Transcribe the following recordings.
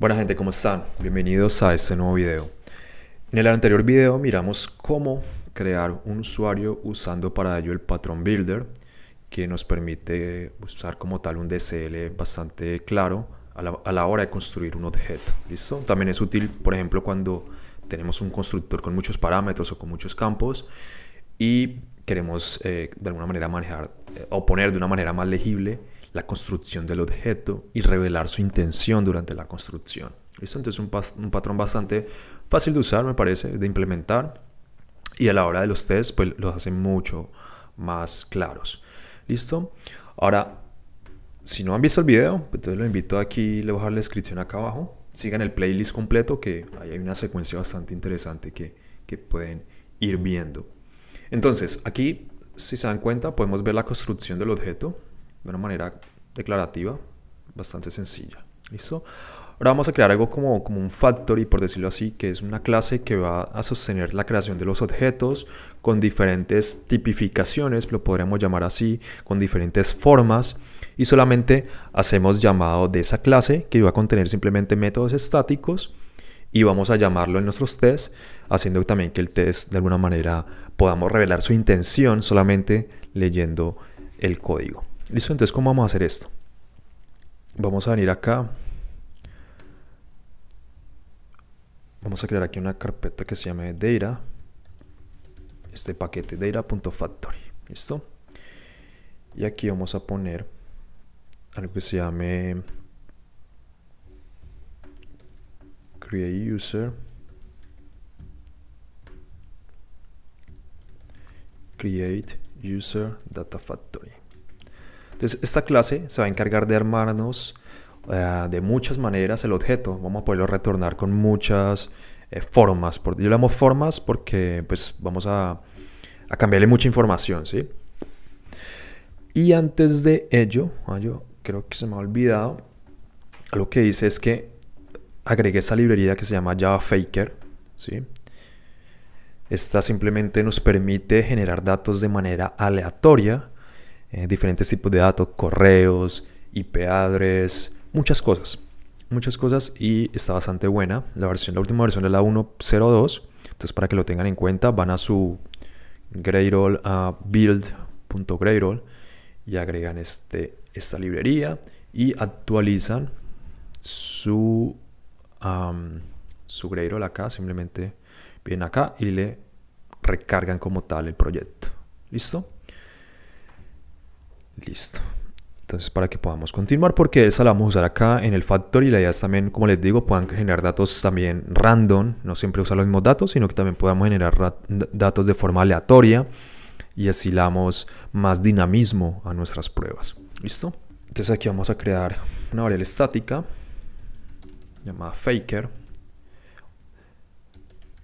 Buenas gente, ¿cómo están? Bienvenidos a este nuevo video. En el anterior video miramos cómo crear un usuario usando para ello el patrón builder que nos permite usar como tal un DCL bastante claro a la, hora de construir un objeto. ¿Listo? También es útil, por ejemplo, cuando tenemos un constructor con muchos parámetros o con muchos campos y queremos eh, de alguna manera manejar eh, o poner de una manera más legible la construcción del objeto y revelar su intención durante la construcción. ¿Listo? Entonces un, un patrón bastante fácil de usar, me parece, de implementar. Y a la hora de los tests, pues los hacen mucho más claros. ¿Listo? Ahora, si no han visto el video, pues, entonces lo invito aquí, le voy a dejar la descripción acá abajo. Sigan el playlist completo que ahí hay una secuencia bastante interesante que, que pueden ir viendo. Entonces, aquí, si se dan cuenta, podemos ver la construcción del objeto de una manera declarativa bastante sencilla. ¿Listo? Ahora vamos a crear algo como, como un factory, por decirlo así, que es una clase que va a sostener la creación de los objetos con diferentes tipificaciones, lo podríamos llamar así, con diferentes formas. Y solamente hacemos llamado de esa clase que va a contener simplemente métodos estáticos y vamos a llamarlo en nuestros tests, haciendo también que el test de alguna manera podamos revelar su intención solamente leyendo el código. Listo, entonces, ¿cómo vamos a hacer esto? Vamos a venir acá. Vamos a crear aquí una carpeta que se llame data. Este paquete data.factory. ¿Listo? Y aquí vamos a poner algo que se llame create user create user data factory entonces, esta clase se va a encargar de armarnos eh, de muchas maneras el objeto. Vamos a poderlo retornar con muchas eh, formas. Por, yo le llamo formas porque pues, vamos a, cambiarle mucha información, ¿sí? Y antes de ello, ah, yo creo que se me ha olvidado, Lo que hice es que agregué esta librería que se llama Java Faker, ¿sí? Esta simplemente nos permite generar datos de manera aleatoria eh, diferentes tipos de datos, correos, IP address, muchas cosas. Muchas cosas y está bastante buena. La versión, la última versión es la 1.02. Entonces, para que lo tengan en cuenta, van a su Gradle a build.gradle y agregan este, esta librería y actualizan su, su Gradle acá. Simplemente vienen acá y le recargan como tal el proyecto. ¿Listo? Listo. Entonces, para que podamos continuar, porque esa la vamos a usar acá en el factory. La idea es también, como les digo, puedan generar datos también random. No siempre usar los mismos datos, sino que también podamos generar datos de forma aleatoria. Y así damos más dinamismo a nuestras pruebas. ¿Listo? Entonces aquí vamos a crear una variable estática llamada faker.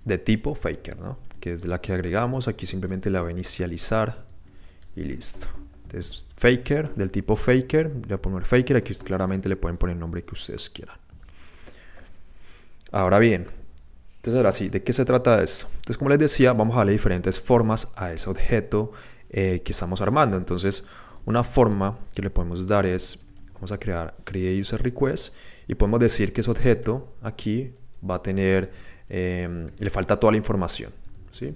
De tipo faker, ¿no? Que es la que agregamos. Aquí simplemente la voy a inicializar y listo es faker, del tipo faker, le voy a poner faker, aquí claramente le pueden poner el nombre que ustedes quieran. Ahora bien, entonces ahora sí, ¿de qué se trata esto? Entonces como les decía, vamos a darle diferentes formas a ese objeto eh, que estamos armando. Entonces una forma que le podemos dar es, vamos a crear create user request y podemos decir que ese objeto aquí va a tener, em, le falta toda la información, ¿sí?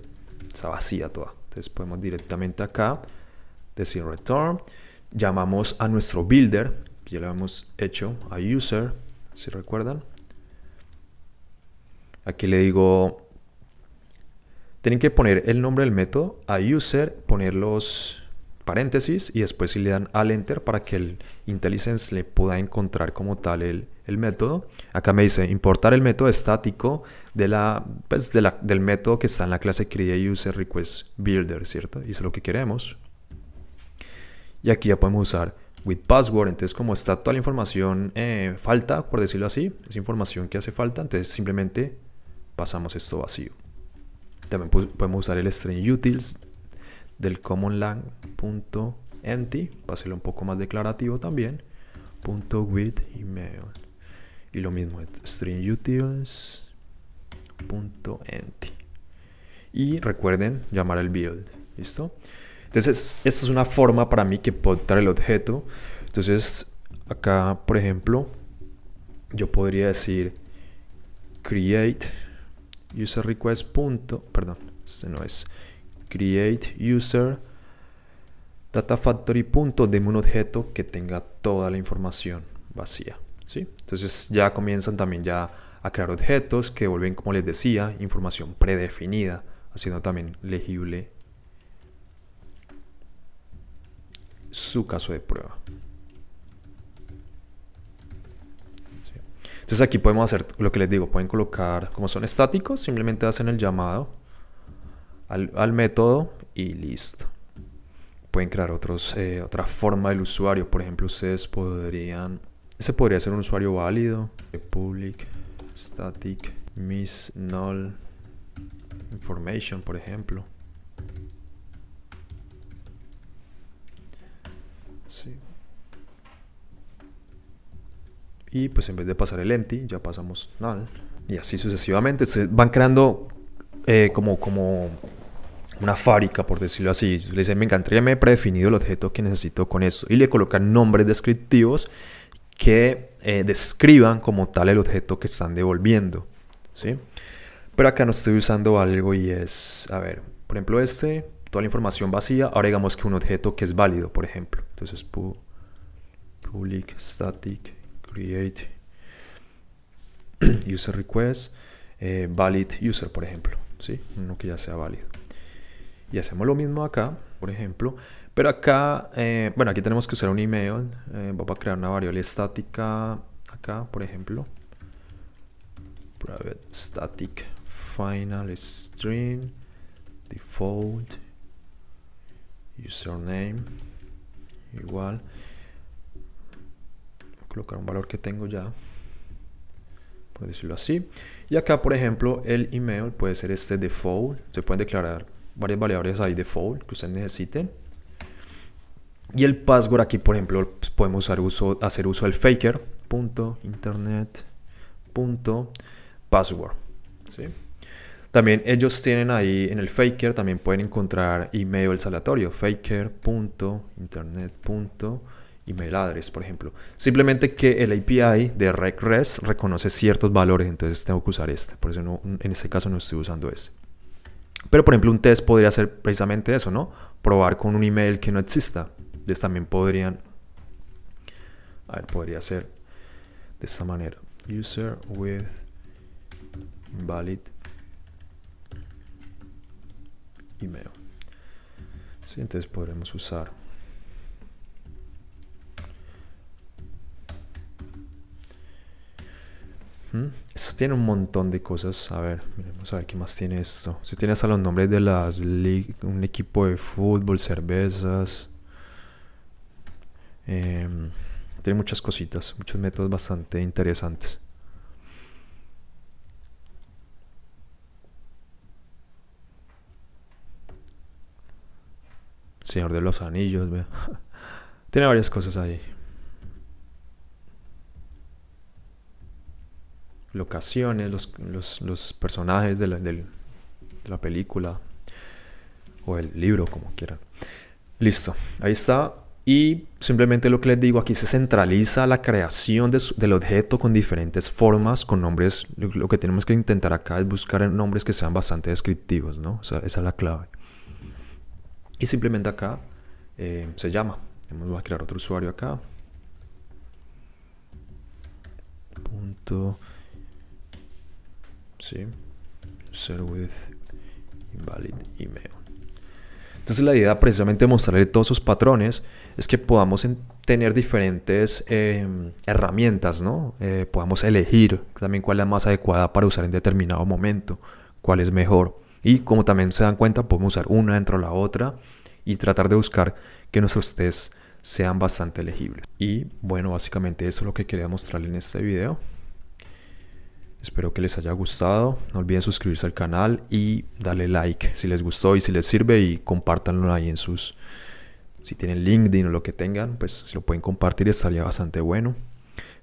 Está vacía toda. Entonces podemos directamente acá decir return, llamamos a nuestro builder, que ya lo hemos hecho, a user, si recuerdan. Aquí le digo, tienen que poner el nombre del método, a user, poner los paréntesis y después si le dan al enter para que el IntelliSense le pueda encontrar como tal el, método. Acá me dice importar el método estático de la, pues, del método que está en la clase CreateUserRequestBuilder, ¿cierto? Y eso es lo que queremos. Y aquí ya podemos usar with password. Entonces, como está toda la información eh, falta, por decirlo así, es información que hace falta, entonces simplemente pasamos esto vacío. También podemos usar el string utils del commonlang.empty para hacerlo un poco más declarativo también. Punto with email. Y lo mismo, string utils punto Y recuerden llamar el build. ¿Listo? Entonces, esta es una forma para mí que puedo dar el objeto. Entonces, acá, por ejemplo, yo podría decir create user request punto, perdón, este no es create user data factory punto, de un objeto que tenga toda la información vacía, ¿sí? Entonces ya comienzan también ya a crear objetos que vuelven, como les decía, información predefinida, haciendo también legible su caso de prueba. Entonces aquí podemos hacer lo que les digo, pueden colocar, como son estáticos, simplemente hacen el llamado al, método y listo. Pueden crear otros, eh, otra forma del usuario, por ejemplo, ustedes podrían, ese podría ser un usuario válido, public static miss null information, por ejemplo. Y pues en vez de pasar el entity, ya pasamos null. Y así sucesivamente. Se van creando eh, como, como una fábrica, por decirlo así. Le dicen, me encantaría me he predefinido el objeto que necesito con eso Y le colocan nombres descriptivos que eh, describan como tal el objeto que están devolviendo. ¿sí? Pero acá no estoy usando algo y es, a ver, por ejemplo este, toda la información vacía. Ahora digamos que un objeto que es válido, por ejemplo entonces public static create user request eh, valid user por ejemplo ¿sí? uno que ya sea válido y hacemos lo mismo acá por ejemplo pero acá eh, bueno aquí tenemos que usar un email eh, vamos a crear una variable estática acá por ejemplo private static final string default username igual voy a colocar un valor que tengo ya por decirlo así y acá por ejemplo el email puede ser este default se pueden declarar varias variables ahí default que ustedes necesiten y el password aquí por ejemplo pues, podemos usar uso, hacer uso del faker.internet.password, ¿sí? También ellos tienen ahí en el Faker, también pueden encontrar email salatorio, faker.internet.emailadres, por ejemplo. Simplemente que el API de regress reconoce ciertos valores, entonces tengo que usar este. Por eso no, en este caso no estoy usando ese. Pero por ejemplo un test podría ser precisamente eso, ¿no? Probar con un email que no exista. Entonces también podrían... A ver, podría ser de esta manera. User with invalid email. Sí, entonces podremos usar mm, Esto tiene un montón de cosas. A ver, miremos a ver qué más tiene esto. Si tiene hasta los nombres de las un equipo de fútbol, cervezas. Em, tiene muchas cositas, muchos métodos bastante interesantes. Señor de los Anillos. Tiene varias cosas ahí. Locaciones, los, personajes de la, película o el libro, como quieran. Listo, ahí está. Y simplemente lo que les digo, aquí se centraliza la creación del objeto con diferentes formas, con nombres. Lo, que tenemos que intentar acá es buscar nombres que sean bastante descriptivos, ¿no? esa es la clave y simplemente acá eh, se llama. Vamos a crear otro usuario acá. Punto. Sí. with invalid email. Entonces la idea precisamente de mostrarle todos esos patrones es que podamos tener diferentes em, herramientas, ¿no? Eh, podamos elegir también cuál es la más adecuada para usar en determinado momento, cuál es mejor. Y como también se dan cuenta, podemos usar una dentro de la otra y tratar de buscar que nuestros tests sean bastante legibles. Y bueno, básicamente eso es lo que quería mostrarles en este video. Espero que les haya gustado. No olviden suscribirse al canal y darle like si les gustó y si les sirve y compártanlo ahí en sus... Si tienen LinkedIn o lo que tengan, pues si lo pueden compartir estaría bastante bueno.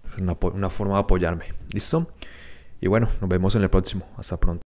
Es una forma de apoyarme. ¿Listo? Y bueno, nos vemos en el próximo. Hasta pronto.